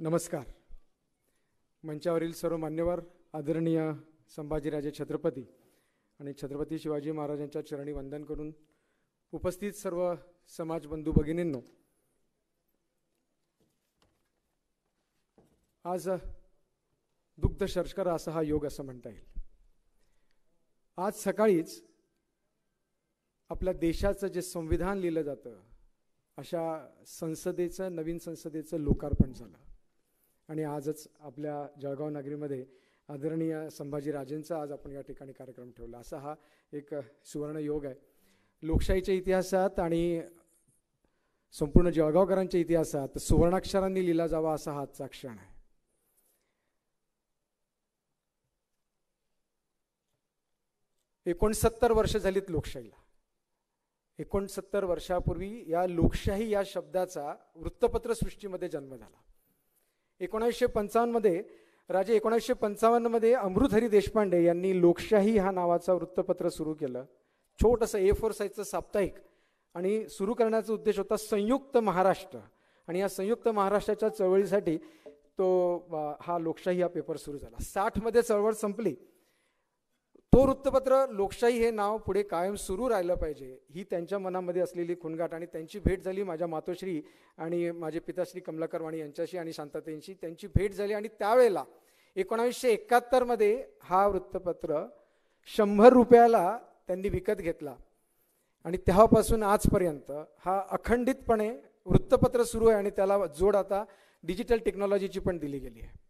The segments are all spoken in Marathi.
नमस्कार मंचावरील सर्व मान्यवर आदरणीय संभाजीराजे छत्रपती आणि छत्रपती शिवाजी महाराजांच्या चरणी वंदन करून उपस्थित सर्व समाज बंधू भगिनींनो आज दुग्ध शर्षकर असा हा योग असं म्हणता येईल आज सकाळीच आपल्या देशाचं जे संविधान लिहिलं जातं अशा संसदेचं नवीन संसदेचं लोकार्पण झालं आणि आजच आपल्या जळगाव नगरीमध्ये आदरणीय संभाजीराजेंचा आज आपण या ठिकाणी कार्यक्रम ठेवला असा हा एक सुवर्ण योग आहे लोकशाहीच्या इतिहासात आणि संपूर्ण जळगावकरांच्या इतिहासात सुवर्णाक्षरांनी लिहिला जावा असा हा आजचा क्षण आहे एकोणसत्तर वर्ष झालीत लोकशाहीला एकोणसत्तर वर्षापूर्वी या लोकशाही या शब्दाचा वृत्तपत्रसृष्टीमध्ये जन्म झाला एकोणीसशे पंचावन्नमध्ये राजे एकोणीसशे पंचावन्नमध्ये अमृतहरी देशपांडे यांनी लोकशाही हा नावाचा वृत्तपत्र सुरू केलं छोटंसं ए फोर साईजचं साप्ताहिक आणि सुरू करण्याचा उद्देश होता संयुक्त महाराष्ट्र आणि या संयुक्त महाराष्ट्राच्या चळवळीसाठी तो हा लोकशाही हा पेपर सुरू झाला साठमध्ये चळवळ संपली तो वृत्तपत्र लोकशाही हे नाव पुढे कायम सुरू राहिलं पाहिजे ही त्यांच्या मनामध्ये असलेली खुणगाट आणि त्यांची भेट झाली माझ्या मातोश्री आणि माझे पिताश्री कमलाकर वाणी यांच्याशी आणि शांतातेंशी त्यांची भेट झाली आणि त्यावेळेला एकोणावीसशे एकाहत्तरमध्ये हा वृत्तपत्र शंभर रुपयाला त्यांनी विकत घेतला आणि तेव्हापासून आजपर्यंत हा अखंडितपणे वृत्तपत्र सुरू आहे आणि त्याला जोड आता डिजिटल टेक्नॉलॉजीची पण दिली गेली आहे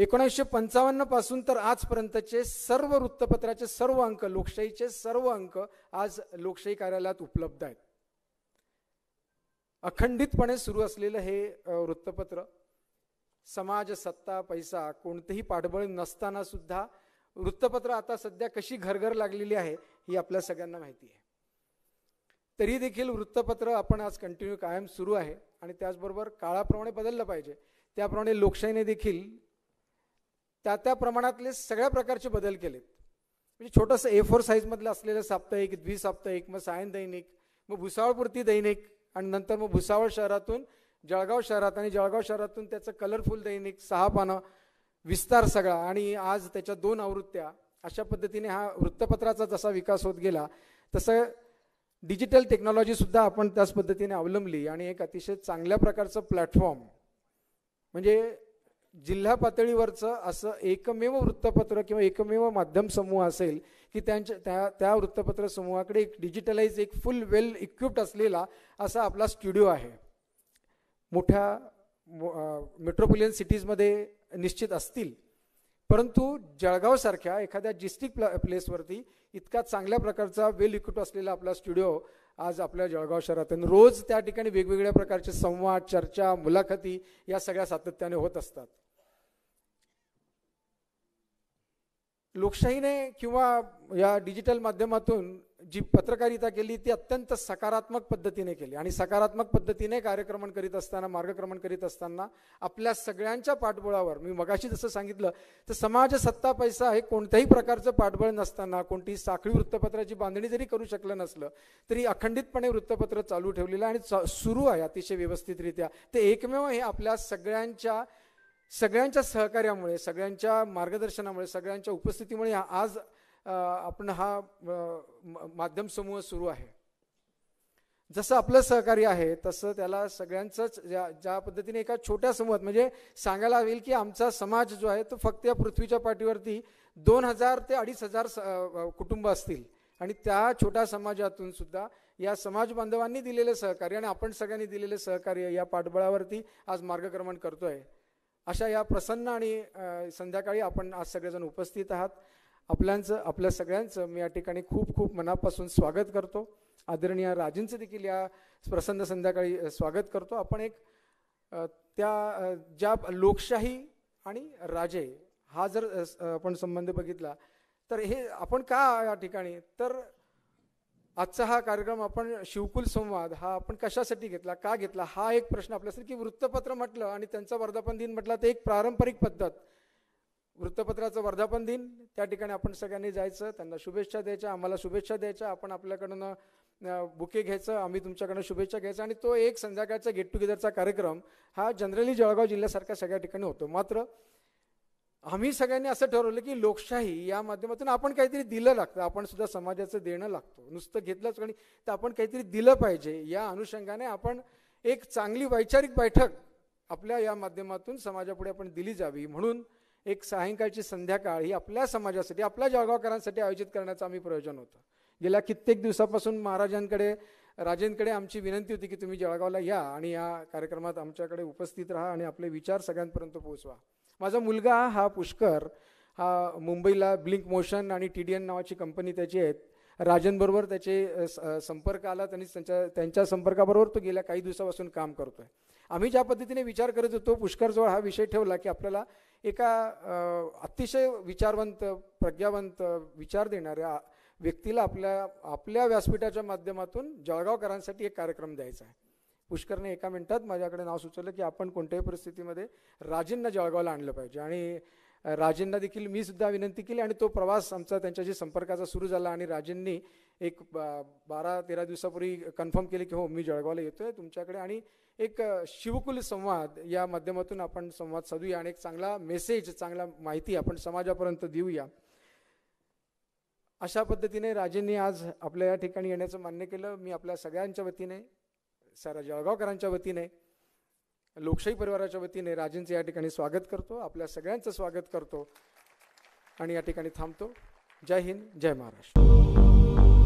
एकोणीसशे पंचावन्न पासून तर आजपर्यंतचे सर्व वृत्तपत्राचे सर्व अंक लोकशाहीचे सर्व अंक आज लोकशाही कार्यालयात उपलब्ध आहेत अखंडितपणे सुरू असलेलं हे वृत्तपत्र समाज सत्ता पैसा कोणतेही पाठबळ नसताना सुद्धा वृत्तपत्र आता सध्या कशी घरघर लागलेली आहे ही आपल्या सगळ्यांना माहिती आहे तरी देखील वृत्तपत्र आपण आज कंटिन्यू कायम सुरू आहे आणि त्याचबरोबर काळाप्रमाणे बदललं पाहिजे त्याप्रमाणे लोकशाहीने देखील त्या त्या प्रमाणातले सगळ्या प्रकारचे बदल केलेत म्हणजे छोटंसं ए फोर साईजमधलं असलेलं साप्ताहिक द्विसाप्ताहिक मग सायन दैनिक मग भुसावळपुरती दैनिक आणि नंतर मग भुसावळ शहरातून जळगाव शहरात आणि जळगाव शहरातून त्याचं कलरफुल दैनिक सहा पानं विस्तार सगळा आणि आज त्याच्या दोन आवृत्त्या अशा पद्धतीने हा वृत्तपत्राचा जसा विकास होत गेला तसं डिजिटल टेक्नॉलॉजीसुद्धा आपण त्याच पद्धतीने अवलंबली आणि एक अतिशय चांगल्या प्रकारचं प्लॅटफॉर्म म्हणजे जिल्हा पातळीवरचं असं एकमेव वृत्तपत्र किंवा एकमेव माध्यम समूह असेल की त्यांच्या त्या त्या वृत्तपत्र समूहाकडे एक डिजिटलाइज एक फुल वेल इक्विप्ड असलेला असा आपला स्टुडिओ आहे मोठ्या मेट्रोपोलियन सिटीजमध्ये निश्चित असतील परंतु जळगावसारख्या एखाद्या डिस्ट्रिक्ट प्ल प्लेसवरती इतका चांगल्या प्रकारचा वेल इक्विप्ड असलेला आपला स्टुडिओ आज आपल्या जळगाव शहरात आणि रोज त्या ठिकाणी वेगवेगळ्या प्रकारचे संवाद चर्चा मुलाखती या सगळ्या सातत्याने होत असतात लोकशाहीने किंवा या डिजिटल माध्यमातून जी पत्रकारिता केली ती अत्यंत सकारात्मक पद्धतीने केली आणि सकारात्मक पद्धतीने कार्यक्रमण करीत असताना मार्गक्रमण करीत असताना आपल्या सगळ्यांच्या पाठबळावर मी मगाशी जसं सांगितलं तर समाज सत्ता पैसा हे कोणत्याही प्रकारचं पाठबळ नसताना कोणतीही साखळी वृत्तपत्राची बांधणी जरी करू शकलं नसलं तरी अखंडितपणे वृत्तपत्र चालू ठेवलेलं आणि सुरू आहे अतिशय व्यवस्थितरित्या ते एकमेव हे आपल्या सगळ्यांच्या सगळ्यांच्या सहकार्यामुळे सगळ्यांच्या मार्गदर्शनामुळे सगळ्यांच्या उपस्थितीमुळे आज आपण हा माध्यम समूह सुरू आहे जसं आपलं सहकार्य आहे तसं त्याला सगळ्यांचंच ज्या ज्या पद्धतीने एका छोट्या समूहात म्हणजे सांगायला येईल की आमचा समाज जो आहे तो फक्त या पृथ्वीच्या पाठीवरती दोन हजार ते अडीच हजार कुटुंब असतील आणि त्या छोट्या समाजातून सुद्धा या समाज बांधवांनी दिलेलं सहकार्य आणि आपण सगळ्यांनी दिलेलं सहकार्य या पाठबळावरती आज मार्गक्रमण करतोय अशा या प्रसन्न आणि संध्याकाळी आपण आज सगळेजण उपस्थित आहात आपल्यांचं आपल्या सगळ्यांचं मी या ठिकाणी खूप खूप मनापासून स्वागत करतो आदरणीय राजेंचं देखील या प्रसन्न संध्याकाळी स्वागत करतो आपण एक त्या ज्या लोकशाही आणि राजे हा जर आपण संबंध बघितला तर हे आपण का या ठिकाणी तर आजचा हा कार्यक्रम आपण शिवकुल संवाद हा आपण कशासाठी घेतला का घेतला हा एक प्रश्न आपल्यासाठी वृत्तपत्र म्हटलं आणि त्यांचा वर्धापन दिन म्हटला तर एक पारंपरिक पद्धत वृत्तपत्राचं वर्धापन दिन त्या ठिकाणी आपण सगळ्यांनी जायचं त्यांना शुभेच्छा द्यायच्या आम्हाला शुभेच्छा द्यायच्या आपण आपल्याकडनं बुके घ्यायचं आम्ही तुमच्याकडनं शुभेच्छा घ्यायचं आणि तो एक संध्याकाळचा गेट टुगेदरचा कार्यक्रम हा जनरली जळगाव जिल्ह्यासारख्या सगळ्या ठिकाणी होतो मात्र आम्ही सगळ्यांनी असं ठरवलं की लोकशाही या माध्यमातून आपण काहीतरी दिलं लागतं आपण सुद्धा समाजाचं देणं लागतो नुसतं घेतलंच आणि तर आपण काहीतरी दिलं पाहिजे या अनुषंगाने आपण एक चांगली वैचारिक बैठक आपल्या या माध्यमातून समाजापुढे आपण दिली जावी म्हणून एक सायंकाळची संध्याकाळ ही आपल्या समाजासाठी आपल्या जळगावकरांसाठी आयोजित करण्याचं आम्ही प्रयोजन होतं गेल्या कित्येक दिवसापासून महाराजांकडे राजेंकडे आमची विनंती होती की तुम्ही जळगावला या आणि या कार्यक्रमात आमच्याकडे उपस्थित राहा आणि आपले विचार सगळ्यांपर्यंत पोहोचवा माझा मुलगा हा पुष्कर हा मुंबईला ब्लिंक मोशन आणि टी डी एन नावाची कंपनी त्याची आहेत राजनबरोबर त्याचे संपर्क आला त्यांनी त्यांच्या त्यांच्या संपर्काबरोबर तो गेल्या काही दिवसापासून काम करतो आहे आम्ही ज्या पद्धतीने विचार करत होतो पुष्करजवळ हा विषय ठेवला की आपल्याला एका अतिशय विचारवंत प्रज्ञावंत विचार देणाऱ्या व्यक्तीला आपल्या आपल्या व्यासपीठाच्या माध्यमातून जळगावकरांसाठी एक कार्यक्रम द्यायचा आहे पुष्करने एका मिनिटात माझ्याकडे नाव सुचवलं की आपण कोणत्याही परिस्थितीमध्ये राजेंना जळगावला आणलं पाहिजे आणि राजेंना देखील मी सुद्धा विनंती केली आणि तो प्रवास आमचा त्यांच्याशी संपर्काचा सुरू झाला आणि राजेंनी एक बारा तेरा दिवसापूर्वी कन्फर्म केले की हो मी जळगावला येतो आहे तुमच्याकडे आणि एक शिवकुल संवाद या माध्यमातून आपण संवाद साधूया आणि एक चांगला मेसेज चांगला माहिती आपण समाजापर्यंत देऊया अशा पद्धतीने राजेंनी आज आपल्या या ठिकाणी येण्याचं मान्य केलं मी आपल्या सगळ्यांच्या वतीने सारा जळगावकरांच्या वतीने लोकशाही परिवाराच्या वतीने राजेंचं या ठिकाणी स्वागत करतो आपल्या सगळ्यांचं स्वागत करतो आणि या ठिकाणी थांबतो जय हिंद जय महाराष्ट्र